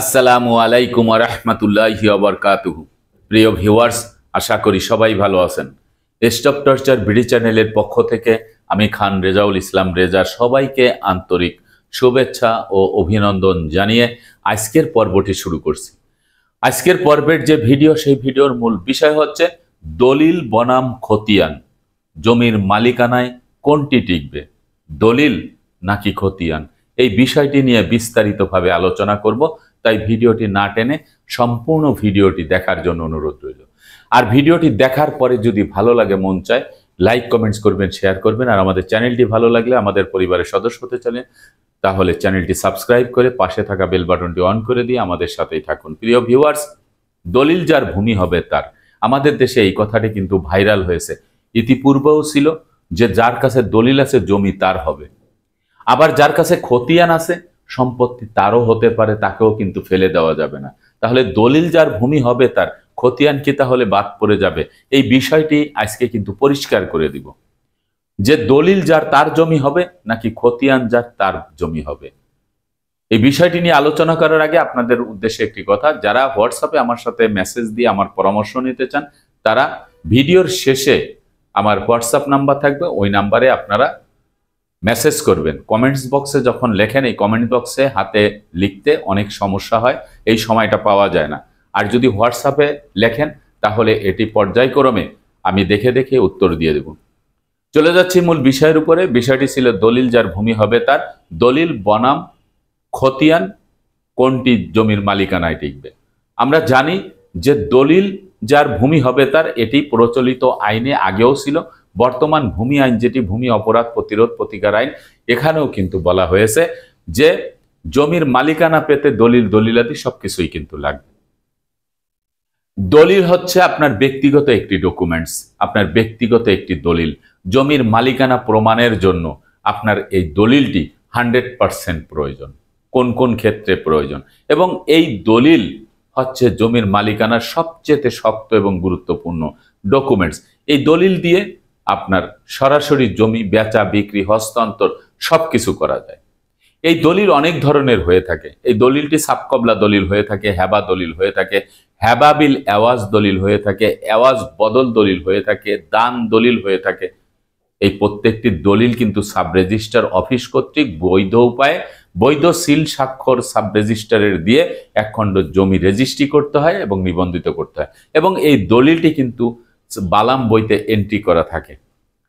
আসসালামু আলাইকুম আরহামতুল্লাহি আবরকাতুহু প্রিয় ভিওয়ার্স আশা করি সবাই ভালো আছেন স্টপ টর্চার বিডি চ্যানেলের পক্ষ থেকে আমি খান রেজাউল ইসলাম রেজা সবাইকে আন্তরিক শুভেচ্ছা ও অভিনন্দন জানিয়ে আজকের পর্বটি শুরু করছি আজকের পর্বের যে ভিডিও সেই ভিডিওর মূল বিষয় হচ্ছে দলিল বনাম খতিয়ান জমির মালিকানায় কোনটি টিকবে দলিল নাকি খতিয়ান এই বিষয়টি নিয়ে বিস্তারিতভাবে আলোচনা করব তাই ভিডিওটি না টেনে সম্পূর্ণ ভিডিওটি দেখার জন্য অনুরোধ রইল আর ভিডিওটি দেখার পরে যদি ভালো লাগে মন চায় লাইক কমেন্টস করবেন শেয়ার করবেন আর আমাদের চ্যানেলটি ভালো লাগলে আমাদের পরিবারের সদস্য হতে চলে তাহলে চ্যানেলটি সাবস্ক্রাইব করে পাশে থাকা বেল বাটনটি অন করে দিয়ে আমাদের সাথেই থাকুন প্রিয় ভিউয়ার্স দলিল যার ভূমি হবে তার আমাদের দেশে এই কথাটি কিন্তু ভাইরাল হয়েছে ইতিপূর্বেও ছিল যে যার কাছে দলিল আছে জমি তার হবে আবার যার কাছে খতিয়ান আছে সম্পত্তি তারও হতে পারে তাকেও কিন্তু ফেলে দেওয়া যাবে না তাহলে দলিল যার ভূমি হবে তার খতিয়ান কি তাহলে বাদ পড়ে যাবে এই বিষয়টি আজকে কিন্তু পরিষ্কার করে দিব যে দলিল যার তার জমি হবে নাকি খতিয়ান যার তার জমি হবে এই বিষয়টি নিয়ে আলোচনা করার আগে আপনাদের উদ্দেশ্যে একটি কথা যারা হোয়াটসঅ্যাপে আমার সাথে মেসেজ দিয়ে আমার পরামর্শ নিতে চান তারা ভিডিওর শেষে আমার হোয়াটসঅ্যাপ নাম্বার থাকবে ওই নাম্বারে আপনারা মেসেজ করবেন কমেন্টস বক্সে যখন লেখেন এই কমেন্ট বক্সে হাতে লিখতে অনেক সমস্যা হয় এই সময়টা পাওয়া যায় না আর যদি হোয়াটসঅ্যাপে লেখেন তাহলে এটি পর্যায়ক্রমে আমি দেখে দেখে উত্তর দিয়ে দেব চলে যাচ্ছি মূল বিষয়ের উপরে বিষয়টি ছিল দলিল যার ভূমি হবে তার দলিল বনাম খতিয়ান কোনটি জমির মালিকানায় টিকবে আমরা জানি যে দলিল যার ভূমি হবে তার এটি প্রচলিত আইনে আগেও ছিল বর্তমান ভূমি আইন যেটি ভূমি অপরাধ প্রতিরোধ প্রতিকার আইন এখানেও কিন্তু বলা হয়েছে যে জমির মালিকানা পেতে দলিল দলিলাদি সবকিছুই কিন্তু লাগবে দলিল হচ্ছে আপনার ব্যক্তিগত একটি ডকুমেন্টস আপনার ব্যক্তিগত একটি দলিল জমির মালিকানা প্রমাণের জন্য আপনার এই দলিলটি হান্ড্রেড পারসেন্ট প্রয়োজন কোন কোন ক্ষেত্রে প্রয়োজন এবং এই দলিল হচ্ছে জমির মালিকানার সবচেয়ে শক্ত এবং গুরুত্বপূর্ণ ডকুমেন্টস এই দলিল দিয়ে আপনার সরাসরি জমি বেচা বিক্রি হস্তান্তর সব কিছু করা যায় এই দলিল অনেক ধরনের হয়ে থাকে এই দলিলটি সাবকবলা দলিল হয়ে থাকে হ্যাবা দলিল হয়ে থাকে হ্যাবাবিল অ্যাওয়াজ দলিল হয়ে থাকে অ্যাওয়াজ বদল দলিল হয়ে থাকে দান দলিল হয়ে থাকে এই প্রত্যেকটি দলিল কিন্তু সাব রেজিস্টার অফিস কর্তৃক বৈধ উপায়ে বৈধ সিল স্বাক্ষর সাব রেজিস্টারের দিয়ে একখণ্ড জমি রেজিস্ট্রি করতে হয় এবং নিবন্ধিত করতে হয় এবং এই দলিলটি কিন্তু বালাম বইতে এন্ট্রি করা থাকে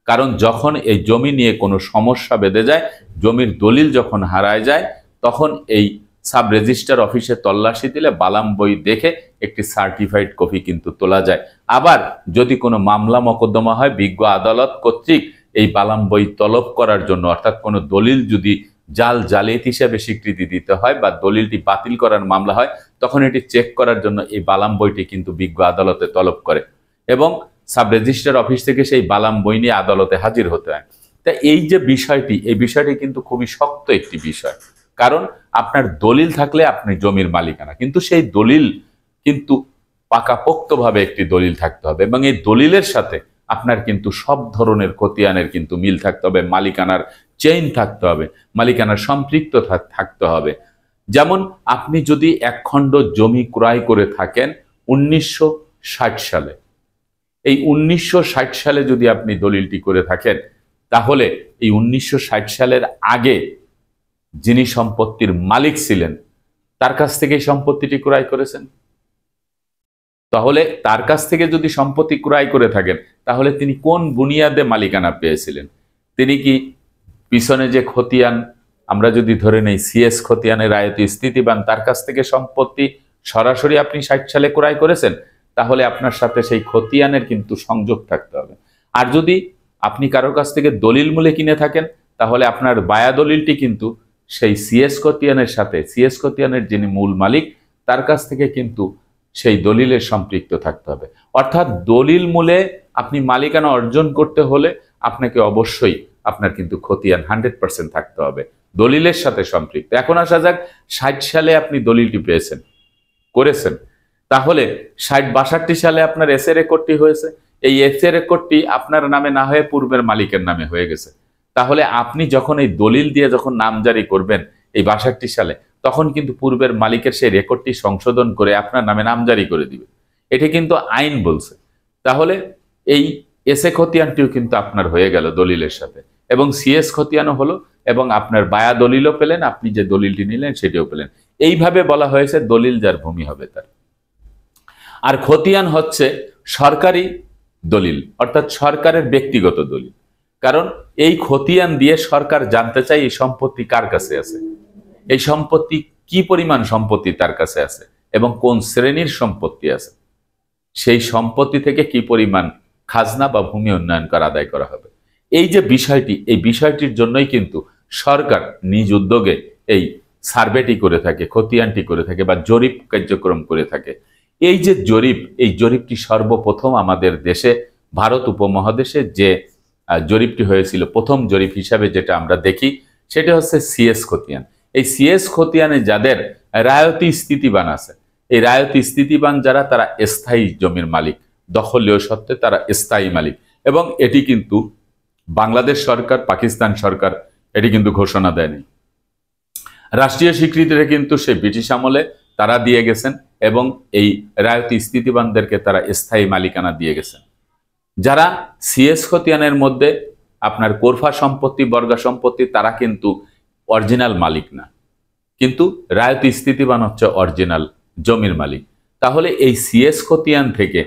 কারণ যখন এই জমি নিয়ে কোনো সমস্যা বেঁধে যায় জমির দলিল যখন হারায় যায় তখন এই সাব রেজিস্টার অফিসে তল্লাশি দিলে বালাম বই দেখে একটি সার্টিফাইড কপি কিন্তু তোলা যায় আবার যদি কোনো মামলা মকদ্দমা হয় বিজ্ঞ আদালত কর্তৃক এই বালাম বই তলব করার জন্য অর্থাৎ কোনো দলিল যদি জাল জালিয়াত হিসাবে স্বীকৃতি দিতে হয় বা দলিলটি বাতিল করার মামলা হয় তখন এটি চেক করার জন্য এই বালাম বইটি কিন্তু বিজ্ঞ আদালতে তলব করে এবং সাব রেজিস্ট্রার অফিস থেকে সেই বালাম বই নিয়ে আদালতে হাজির হতে হয় তা এই যে বিষয়টি এই বিষয়টি কিন্তু খুবই শক্ত একটি বিষয় কারণ আপনার দলিল থাকলে আপনি জমির মালিকানা কিন্তু সেই দলিল কিন্তু পাকাপোক্তভাবে একটি দলিল থাকতে হবে এবং এই দলিলের সাথে আপনার কিন্তু সব ধরনের খতিয়ানের কিন্তু মিল থাকতে হবে মালিকানার চেইন থাকতে হবে মালিকানার সম্পৃক্ত থাকতে হবে যেমন আপনি যদি একখণ্ড জমি ক্রয় করে থাকেন উনিশশো সালে এই উনিশশো সালে যদি আপনি দলিলটি করে থাকেন তাহলে এই উনিশশো সালের আগে যিনি সম্পত্তির মালিক ছিলেন তার কাছ থেকে সম্পত্তিটি ক্রয় করেছেন তাহলে তার কাছ থেকে যদি সম্পত্তি ক্রয় করে থাকেন তাহলে তিনি কোন বুনিয়াদে মালিকানা পেয়েছিলেন তিনি কি পিছনে যে খতিয়ান আমরা যদি ধরে নেই সিএস খতিয়ানের আয়ত স্থিতিবান তার কাছ থেকে সম্পত্তি সরাসরি আপনি ষাট সালে ক্রয় করেছেন তাহলে আপনার সাথে সেই খতিয়ানের কিন্তু সংযোগ থাকতে হবে আর যদি আপনি কারোর কাছ থেকে দলিল মূলে কিনে থাকেন তাহলে আপনার বায়া দলিলটি কিন্তু সেই সিএস খতিয়ানের সাথে সিএস খতিয়ানের যিনি মূল মালিক তার কাছ থেকে কিন্তু সেই দলিলের সম্পৃক্ত থাকতে হবে অর্থাৎ দলিল মূলে আপনি মালিকানা অর্জন করতে হলে আপনাকে অবশ্যই আপনার কিন্তু খতিয়ান হান্ড্রেড পার্সেন্ট থাকতে হবে দলিলের সাথে সম্পৃক্ত এখন আসা যাক ষাট সালে আপনি দলিলটি পেয়েছেন করেছেন তাহলে ষাট বাষট্টি সালে আপনার এ রেকর্ডটি হয়েছে এই এ রেকর্ডটি আপনার নামে না হয়ে পূর্বের মালিকের নামে হয়ে গেছে তাহলে আপনি যখন এই দলিল দিয়ে যখন নাম জারি করবেন এই বাষট্টি সালে তখন কিন্তু পূর্বের মালিকের সেই রেকর্ডটি সংশোধন করে আপনার নামে নাম জারি করে দিবে এটি কিন্তু আইন বলছে তাহলে এই এ খতিয়ানটিও কিন্তু আপনার হয়ে গেল দলিলের সাথে এবং সিএস খতিয়ানও হলো এবং আপনার বায়া দলিলও পেলেন আপনি যে দলিলটি নিলেন সেটিও পেলেন এইভাবে বলা হয়েছে দলিল যার ভূমি হবে তার আর খতিয়ান হচ্ছে সরকারি দলিল অর্থাৎ সরকারের ব্যক্তিগত দলিল কারণ এই খতিয়ান দিয়ে সরকার জানতে চায় এই সম্পত্তি কার কাছে আছে এই সম্পত্তি কি পরিমাণ সম্পত্তি তার কাছে আছে এবং কোন শ্রেণীর সম্পত্তি আছে সেই সম্পত্তি থেকে কি পরিমাণ খাজনা বা ভূমি উন্নয়ন কর আদায় করা হবে এই যে বিষয়টি এই বিষয়টির জন্যই কিন্তু সরকার নিজ উদ্যোগে এই সার্ভেটি করে থাকে খতিয়ানটি করে থাকে বা জরিপ কার্যক্রম করে থাকে এই যে জরিপ এই জরিপটি সর্বপ্রথম আমাদের দেশে ভারত উপমহাদেশে যে জরিপটি হয়েছিল প্রথম জরিপ হিসাবে যেটা আমরা দেখি সেটা হচ্ছে সিএস খতিয়ান এই সিএস খতিয়ানে যাদের রায়তি স্থিতিবান আছে এই রায়তি স্থিতিবান যারা তারা স্থায়ী জমির মালিক দখলীয় সত্ত্বে তারা স্থায়ী মালিক এবং এটি কিন্তু বাংলাদেশ সরকার পাকিস্তান সরকার এটি কিন্তু ঘোষণা দেয়নি রাষ্ট্রীয় স্বীকৃতিটা কিন্তু সে ব্রিটিশ আমলে তারা দিয়ে গেছেন এবং এই রায়তি স্থিতিবানদেরকে তারা স্থায়ী মালিকানা দিয়ে গেছেন যারা সিএস খতিয়ানের মধ্যে আপনার কোরফা সম্পত্তি বর্গা সম্পত্তি তারা কিন্তু অরিজিনাল মালিক না কিন্তু রায়তি স্থিতিবান হচ্ছে অরিজিনাল জমির মালিক তাহলে এই সিএস খতিয়ান থেকে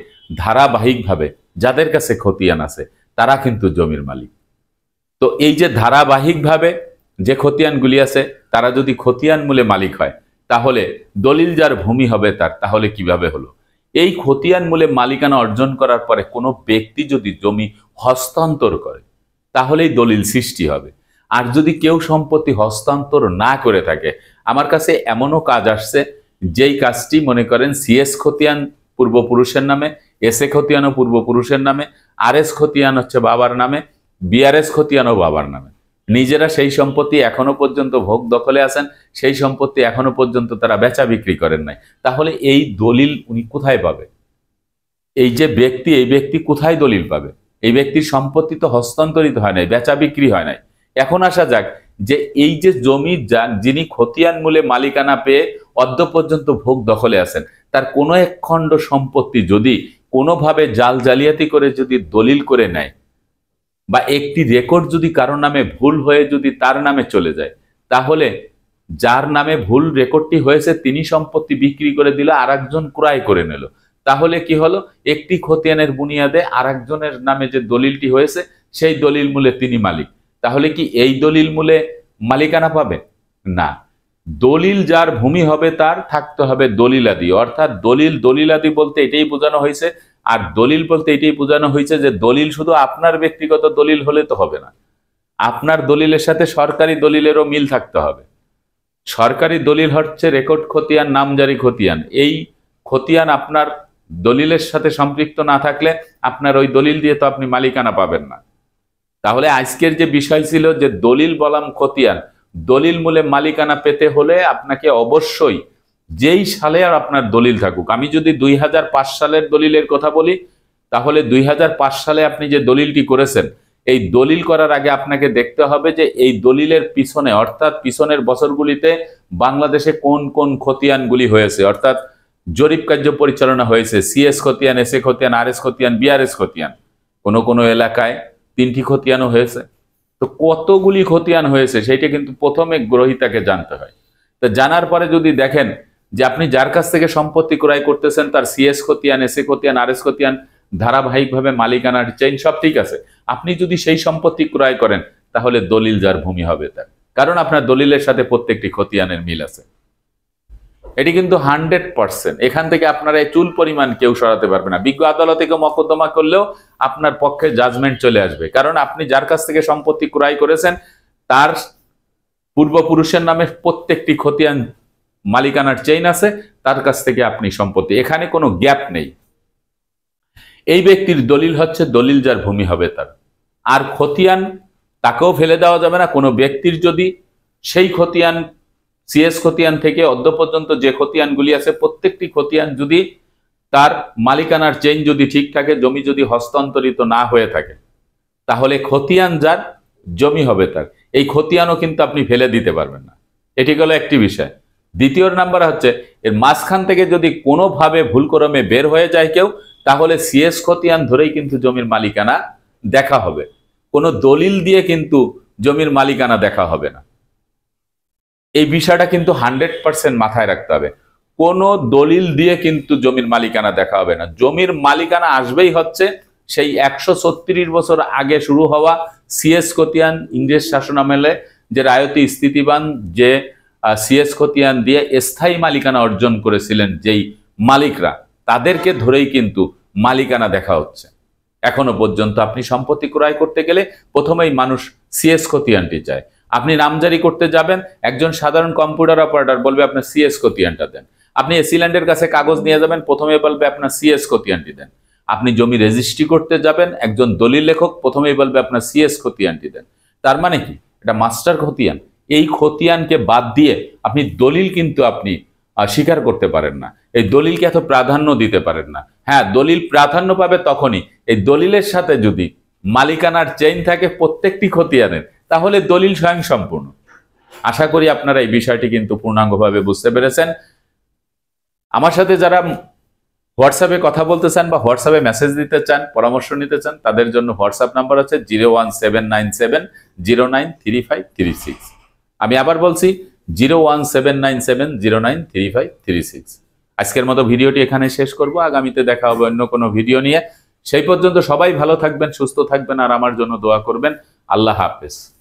ধারাবাহিকভাবে যাদের কাছে খতিয়ান আছে তারা কিন্তু জমির মালিক তো এই যে ধারাবাহিকভাবে যে খতিয়ানগুলি আছে তারা যদি খতিয়ান মূলে মালিক হয় তাহলে দলিল যার ভূমি হবে তার তাহলে কিভাবে হলো এই খতিয়ান মূলে মালিকানা অর্জন করার পরে কোনো ব্যক্তি যদি জমি হস্তান্তর করে তাহলেই দলিল সৃষ্টি হবে আর যদি কেউ সম্পত্তি হস্তান্তর না করে থাকে আমার কাছে এমনও কাজ আসছে যেই কাজটি মনে করেন সিএস খতিয়ান পূর্বপুরুষের নামে এস এ খতিয়ানও পূর্বপুরুষের নামে আর এস খতিয়ান হচ্ছে বাবার নামে বিআরএস খতিয়ানও বাবার নামে নিজেরা সেই সম্পত্তি এখনো পর্যন্ত ভোগ দখলে আছেন সেই সম্পত্তি এখনো পর্যন্ত তারা বেচা বিক্রি করেন নাই তাহলে এই দলিল উনি কোথায় পাবে এই যে ব্যক্তি এই ব্যক্তি কোথায় দলিল পাবে এই ব্যক্তির সম্পত্তি তো হস্তান্তরিত হয় নাই বেচা বিক্রি হয় নাই এখন আসা যাক যে এই যে জমি যাক যিনি খতিয়ান মূলে মালিকানা পেয়ে অদ্য পর্যন্ত ভোগ দখলে আছেন তার কোনো এক খণ্ড সম্পত্তি যদি কোনোভাবে জাল জালিয়াতি করে যদি দলিল করে নেয় বা একটি রেকর্ড যদি কারোর নামে ভুল হয়ে যদি তার নামে চলে যায় তাহলে যার নামে ভুল রেকর্ডটি হয়েছে তিনি সম্পত্তি বিক্রি করে দিল আর একজন ক্রয় করে নিল তাহলে কি হলো একটি খতিয়ানের বুনিয়াদে আর একজনের নামে যে দলিলটি হয়েছে সেই দলিল মূলে তিনি মালিক তাহলে কি এই দলিল মূলে মালিকানা পাবে না দলিল যার ভূমি হবে তার থাকতে হবে দলিলাদি অর্থাৎ দলিল দলিলাদি বলতে এটাই বোঝানো হয়েছে আর দলিল বলতে এটাই বোঝানো হয়েছে যে দলিল শুধু আপনার ব্যক্তিগত দলিল হলে তো হবে না আপনার দলিলের সাথে সরকারি দলিলেরও মিল থাকতে হবে সরকারি দলিল হচ্ছে রেকর্ড খতিয়ান নামজারি খতিয়ান এই খতিয়ান আপনার দলিলের সাথে সম্পৃক্ত না থাকলে আপনার ওই দলিল দিয়ে তো আপনি মালিকানা পাবেন না তাহলে আজকের যে বিষয় ছিল যে দলিল বলাম খতিয়ান দলিল মূলে মালিকানা পেতে হলে আপনাকে অবশ্যই যেই সালে আর আপনার দলিল থাকুক আমি যদি দুই সালের দলিলের কথা বলি তাহলে দুই সালে আপনি যে দলিলটি করেছেন এই দলিল করার আগে আপনাকে দেখতে হবে যে এই দলিলের পিছনে অর্থাৎ পিছনের বছরগুলিতে বাংলাদেশে কোন কোন খতিয়ানগুলি হয়েছে অর্থাৎ জরিপ কার্য পরিচালনা হয়েছে সিএস খতিয়ান এস এ খতিয়ান আর এস খতিয়ান বিআরএস খতিয়ান কোনো কোনো এলাকায় তিনটি খতিয়ানও হয়েছে তো কতগুলি খতিয়ান হয়েছে সেইটা কিন্তু প্রথমে গ্রহিতাকে জানতে হয় তো জানার পরে যদি দেখেন যে আপনি যার কাছ থেকে সম্পত্তি ক্রয় করতেছেন তার সিএস খতিয়ান এস এ খতিয়ান আর এস খতিয়ান ধারাবাহিকভাবে মালিকানা চেইন সব ঠিক আছে আপনি যদি সেই সম্পত্তি ক্রয় করেন তাহলে দলিল যার ভূমি হবে তার কারণ আপনার দলিলের সাথে প্রত্যেকটি খতিয়ানের মিল আছে এটি কিন্তু হান্ড্রেড পার্সেন্ট এখান থেকে আপনারা চুল পরিমাণ কেউ সরাতে পারবে না বিজ্ঞ আদালতে কেউ মকদ্দমা করলেও আপনার পক্ষে জাজমেন্ট চলে আসবে কারণ আপনি যার কাছ থেকে সম্পত্তি ক্রয় করেছেন তার পূর্বপুরুষের নামে প্রত্যেকটি খতিয়ান মালিকানার চেইন আছে তার কাছ থেকে আপনি সম্পত্তি এখানে কোনো গ্যাপ নেই এই ব্যক্তির দলিল হচ্ছে দলিল যার ভূমি হবে তার আর খতিয়ান তাকেও ফেলে দেওয়া যাবে না কোনো ব্যক্তির যদি সেই খতিয়ান সিএস খতিয়ান থেকে অদ্য পর্যন্ত যে খতিয়ানগুলি আছে প্রত্যেকটি খতিয়ান যদি তার মালিকানার চেইন যদি ঠিক থাকে জমি যদি হস্তান্তরিত না হয়ে থাকে তাহলে খতিয়ান যার জমি হবে তার এই খতিয়ানও কিন্তু আপনি ফেলে দিতে পারবেন না এটি হলো একটি বিষয় দ্বিতীয় নাম্বার হচ্ছে এর মাঝখান থেকে যদি কোনোভাবে ভুলক্রমে বের হয়ে যায় কেউ তাহলে সিএস খতিয়ান ধরেই কিন্তু জমির মালিকানা দেখা হবে কোনো দলিল দিয়ে কিন্তু জমির মালিকানা দেখা হবে না এই বিষয়টা কিন্তু হান্ড্রেড পার্সেন্ট মাথায় রাখতে হবে কোনো দলিল দিয়ে কিন্তু জমির মালিকানা দেখা হবে না জমির মালিকানা আসবেই হচ্ছে সেই একশো বছর আগে শুরু হওয়া সিএস কতিয়ান ইংরেজ শাসনামেলে যে রায়তী স্থিতিবান যে সিএস খতিয়ান দিয়ে স্থায়ী মালিকানা অর্জন করেছিলেন যেই মালিকরা তাদেরকে ধরেই কিন্তু মালিকানা দেখা হচ্ছে এখনো পর্যন্ত আপনি সম্পত্তি ক্রয় করতে গেলে প্রথমেই মানুষ সিএস খতিয়ানটি চায় আপনি নামজারি করতে যাবেন একজন সাধারণ কম্পিউটার অপারেটর বলবে আপনার সিএস খতিয়ানটা দেন আপনি এসিল্যান্ডের কাছে কাগজ নিয়ে যাবেন প্রথমে বলবে আপনার সিএস খতিয়ানটি দেন আপনি জমি রেজিস্ট্রি করতে যাবেন একজন দলিল লেখক প্রথমেই বলবে আপনার সিএস খতিয়ানটি দেন তার মানে কি এটা মাস্টার খতিয়ান এই খতিয়ানকে বাদ দিয়ে আপনি দলিল কিন্তু আপনি স্বীকার করতে পারেন না এই দলিলকে এত প্রাধান্য দিতে পারেন না হ্যাঁ দলিল প্রাধান্য পাবে তখনই এই দলিলের সাথে যদি মালিকানার চেইন থাকে প্রত্যেকটি খতিয়ানের তাহলে দলিল স্বয়ংসম্পূর্ণ আশা করি আপনারা এই বিষয়টি কিন্তু পূর্ণাঙ্গভাবে বুঝতে পেরেছেন আমার সাথে যারা হোয়াটসঅ্যাপে কথা বলতে চান বা হোয়াটসঅ্যাপে মেসেজ দিতে চান পরামর্শ নিতে চান তাদের জন্য হোয়াটসঅ্যাপ নাম্বার আছে zero one seven nine seven zero nine three five three six আমি আবার বলছি zero one seven nine seven zero nine three five three six আজকের মতো ভিডিওটি এখানে শেষ করব আগামীতে দেখা হবে অন্য কোনো ভিডিও নিয়ে সেই পর্যন্ত সবাই ভালো থাকবেন সুস্থ থাকবেন আর আমার জন্য দোয়া করবেন আল্লাহ হাফেজ